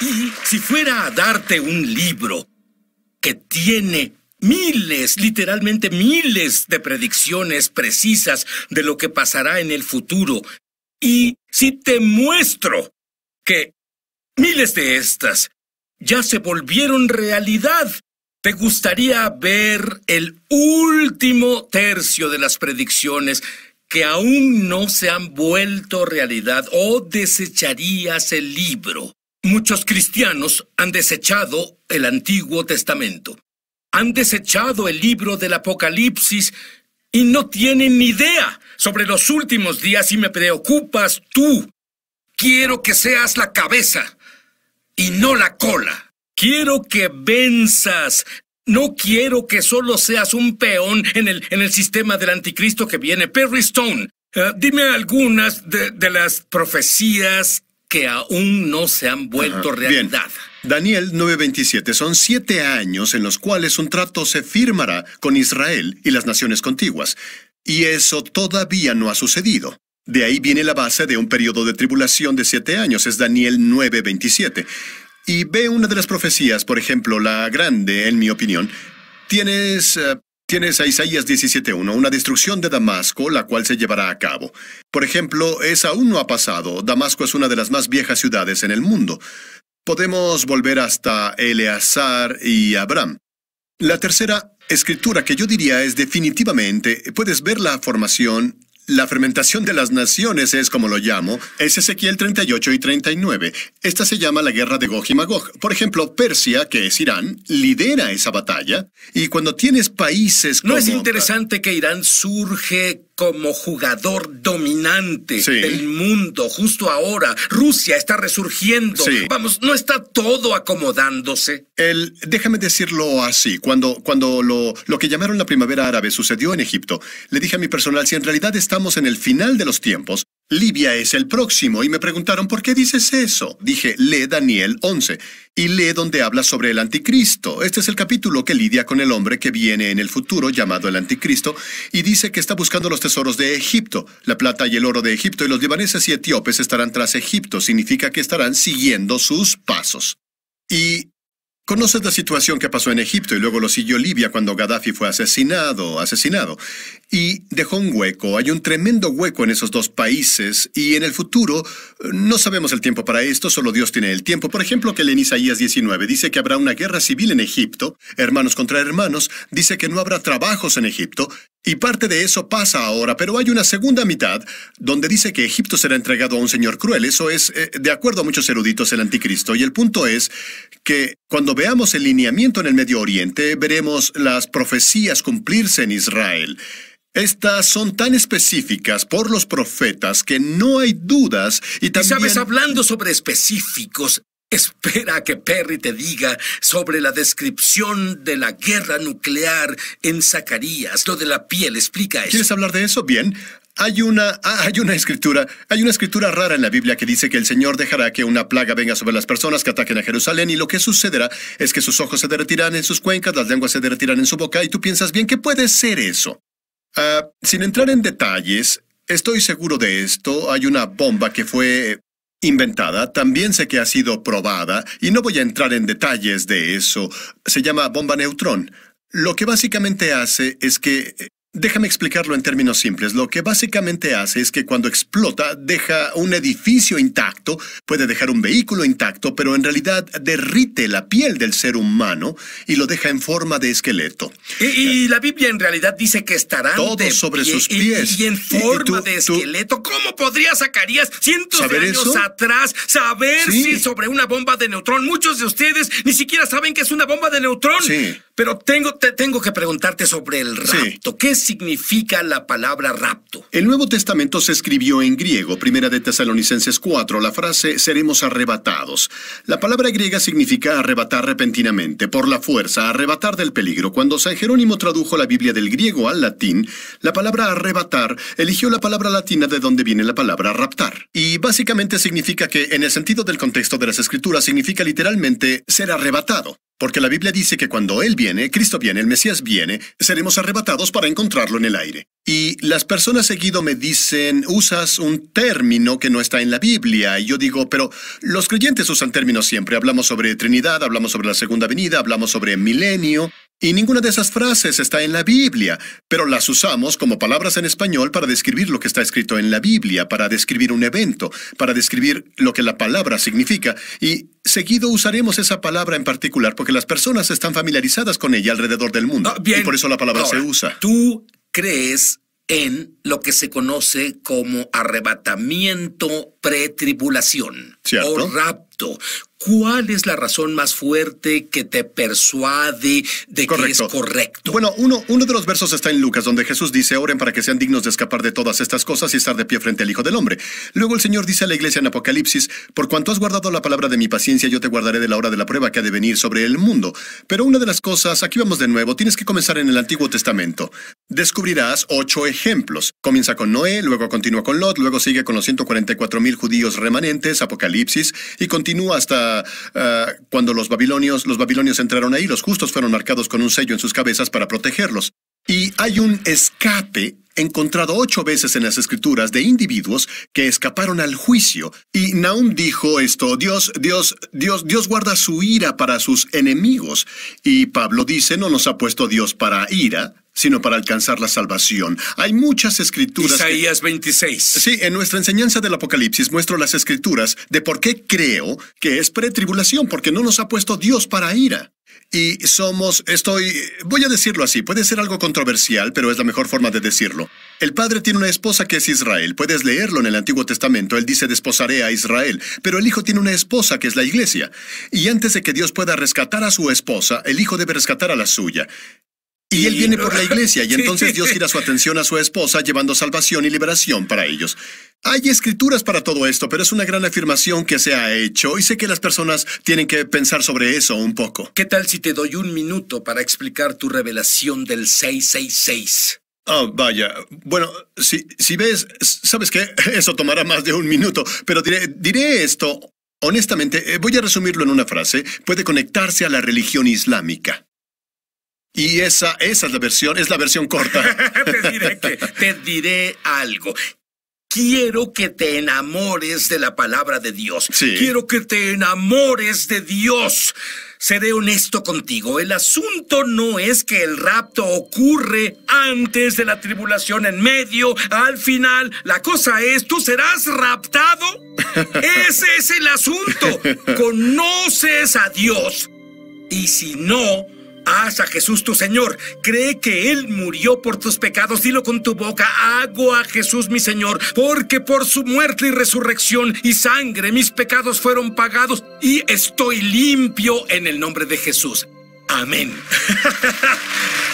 Y si fuera a darte un libro que tiene miles, literalmente miles de predicciones precisas de lo que pasará en el futuro, y si te muestro que miles de estas ya se volvieron realidad, ¿Te gustaría ver el último tercio de las predicciones que aún no se han vuelto realidad o desecharías el libro? Muchos cristianos han desechado el Antiguo Testamento, han desechado el libro del Apocalipsis y no tienen ni idea sobre los últimos días y me preocupas tú. Quiero que seas la cabeza y no la cola. Quiero que venzas. No quiero que solo seas un peón en el, en el sistema del anticristo que viene. Perry Stone, eh, dime algunas de las profecías que aún no se han vuelto realidad. Daniel 9:27 son siete años en los cuales un trato se firmará con Israel y las naciones contiguas. Y eso todavía no ha sucedido. De ahí viene la base de un periodo de tribulación de siete años, es Daniel 9:27. Y ve una de las profecías, por ejemplo, la grande, en mi opinión. Tienes eh, Tienes a Isaías 17.1, una destrucción de Damasco, la cual se llevará a cabo. Por ejemplo, esa aún no ha pasado. Damasco es una de las más viejas ciudades en el mundo. Podemos volver hasta Eleazar y Abraham. La tercera escritura que yo diría es definitivamente, puedes ver la formación la fermentación de las naciones es como lo llamo, es Ezequiel 38 y 39. Esta se llama la guerra de Gog y Magog. Por ejemplo, Persia, que es Irán, lidera esa batalla. Y cuando tienes países como... ¿No es interesante que Irán surge como jugador dominante del mundo justo ahora. Rusia está resurgiendo. Vamos, no está todo acomodándose. El, déjame decirlo así, cuando, cuando lo, lo que llamaron la primavera árabe sucedió en Egipto, le dije a mi personal, si en realidad estamos en el final de los tiempos, Libia es el próximo y me preguntaron por qué dices eso. Dije, lee Daniel 11 y lee donde habla sobre el anticristo. Este es el capítulo que lidia con el hombre que viene en el futuro llamado el anticristo y dice que está buscando los tesoros de Egipto. La plata y el oro de Egipto y los libaneses y etíopes estarán tras Egipto. Significa que estarán siguiendo sus pasos. Y Conoces la situación que pasó en Egipto y luego lo siguió Libia cuando Gaddafi fue asesinado, asesinado. Y dejó un hueco, hay un tremendo hueco en esos dos países y en el futuro eh, no sabemos el tiempo para esto, solo Dios tiene el tiempo. Por ejemplo, que en Isaías 19 dice que habrá una guerra civil en Egipto, hermanos contra hermanos, dice que no habrá trabajos en Egipto y parte de eso pasa ahora, pero hay una segunda mitad donde dice que Egipto será entregado a un señor cruel. Eso es, eh, de acuerdo a muchos eruditos, el anticristo. Y el punto es que cuando veamos el lineamiento en el Medio Oriente, veremos las profecías cumplirse en Israel. Estas son tan específicas por los profetas que no hay dudas y también... ¿Y sabes, hablando sobre específicos, Espera que Perry te diga sobre la descripción de la guerra nuclear en Zacarías. Lo de la piel, explica eso. ¿Quieres hablar de eso? Bien. Hay una, ah, hay una escritura, hay una escritura rara en la Biblia que dice que el Señor dejará que una plaga venga sobre las personas que ataquen a Jerusalén y lo que sucederá es que sus ojos se derretirán en sus cuencas, las lenguas se derretirán en su boca y tú piensas bien ¿qué puede ser eso. Ah, sin entrar en detalles, estoy seguro de esto, hay una bomba que fue inventada, también sé que ha sido probada, y no voy a entrar en detalles de eso. Se llama bomba neutrón. Lo que básicamente hace es que eh, Déjame explicarlo en términos simples. Lo que básicamente hace es que cuando explota deja un edificio intacto, puede dejar un vehículo intacto, pero en realidad derrite la piel del ser humano y lo deja en forma de esqueleto. Y, la Biblia en realidad dice que estarán todo sobre sus pies. Y, en forma de esqueleto. ¿Cómo podría sacarías cientos de años atrás saber si sobre una bomba de neutrón? Muchos de ustedes ni siquiera saben que es una bomba de neutrón. Pero tengo, tengo que preguntarte sobre el rapto. ¿Qué es significa la palabra rapto? El Nuevo Testamento se escribió en griego, primera de Tesalonicenses 4, la frase seremos arrebatados. La palabra griega significa arrebatar repentinamente, por la fuerza, arrebatar del peligro. Cuando San Jerónimo tradujo la Biblia del griego al latín, la palabra arrebatar eligió la palabra latina de donde viene la palabra raptar. Y básicamente significa que, en el sentido del contexto de las escrituras, significa literalmente ser arrebatado. Porque la Biblia dice que cuando Él viene, Cristo viene, el Mesías viene, seremos arrebatados para encontrarlo en el aire. Y las personas seguido me dicen, usas un término que no está en la Biblia. Y yo digo, pero los creyentes usan términos siempre. Hablamos sobre Trinidad, hablamos sobre la Segunda Venida, hablamos sobre milenio. Y ninguna de esas frases está en la Biblia, pero las usamos como palabras en español para describir lo que está escrito en la Biblia, para describir un evento, para describir lo que la palabra significa. Y seguido usaremos esa palabra en particular porque las personas están familiarizadas con ella alrededor del mundo. Ah, y por eso la palabra se usa. Tú crees en lo que se conoce como arrebatamiento pretribulación o rapto. ¿Cuál es la razón más fuerte que te persuade de que es correcto? Bueno, uno, uno de los versos está en Lucas, donde Jesús dice, oren para que sean dignos de escapar de todas estas cosas y estar de pie frente al Hijo del Hombre. Luego el Señor dice a la iglesia en Apocalipsis, por cuanto has guardado la palabra de mi paciencia, yo te guardaré de la hora de la prueba que ha de venir sobre el mundo. Pero una de las cosas, aquí vamos de nuevo, tienes que comenzar en el Antiguo Testamento. Descubrirás ocho ejemplos. Comienza con Noé, luego continúa con Lot, luego sigue con los 144.000 judíos remanentes, Apocalipsis, y continúa hasta ah, cuando los babilonios, los babilonios entraron ahí, los justos fueron marcados con un sello en sus cabezas para protegerlos. Y hay un escape encontrado ocho veces en las escrituras de individuos que escaparon al juicio. Y Naum dijo esto, Dios, Dios, Dios, Dios guarda su ira para sus enemigos. Y Pablo dice, no nos ha puesto Dios para ira, sino para alcanzar la salvación. Hay muchas escrituras. Isaías 26. Sí, en nuestra enseñanza del Apocalipsis muestro las escrituras de por qué creo que es pretribulación, porque no nos ha puesto Dios para ira. Y somos, estoy, voy a decirlo así, puede ser algo controversial, pero es la mejor forma de decirlo. El padre tiene una esposa que es Israel, puedes leerlo en el Antiguo Testamento, él dice desposaré a Israel, pero el hijo tiene una esposa que es la iglesia. Y antes de que Dios pueda rescatar a su esposa, el hijo debe rescatar a la suya. Y él viene por la iglesia y entonces Dios gira su atención a su esposa llevando salvación y liberación para ellos. Hay escrituras para todo esto, pero es una gran afirmación que se ha hecho y sé que las personas tienen que pensar sobre eso un poco. ¿Qué tal si te doy un minuto para explicar tu revelación del 666? Ah, oh, vaya. Bueno, si, si ves, ¿sabes qué? Eso tomará más de un minuto, pero diré esto. Honestamente, eh, voy a resumirlo en una frase. Puede conectarse a la religión islámica. Y esa, esa es la versión, es la versión corta. te, diré algo. Quiero que te enamores de la palabra de Dios. Quiero que te enamores de Dios. Seré honesto contigo, el asunto no es que el rapto ocurre antes de la tribulación en medio, al final. La cosa es, tú serás raptado. Ese es el asunto. Conoces a Dios. Y si no, Haz a Jesús tu Señor. Cree que Él murió por tus pecados. Dilo con tu boca. Hago a Jesús mi Señor. Porque por su muerte y resurrección y sangre mis pecados fueron pagados. Y estoy limpio en el nombre de Jesús. Amén.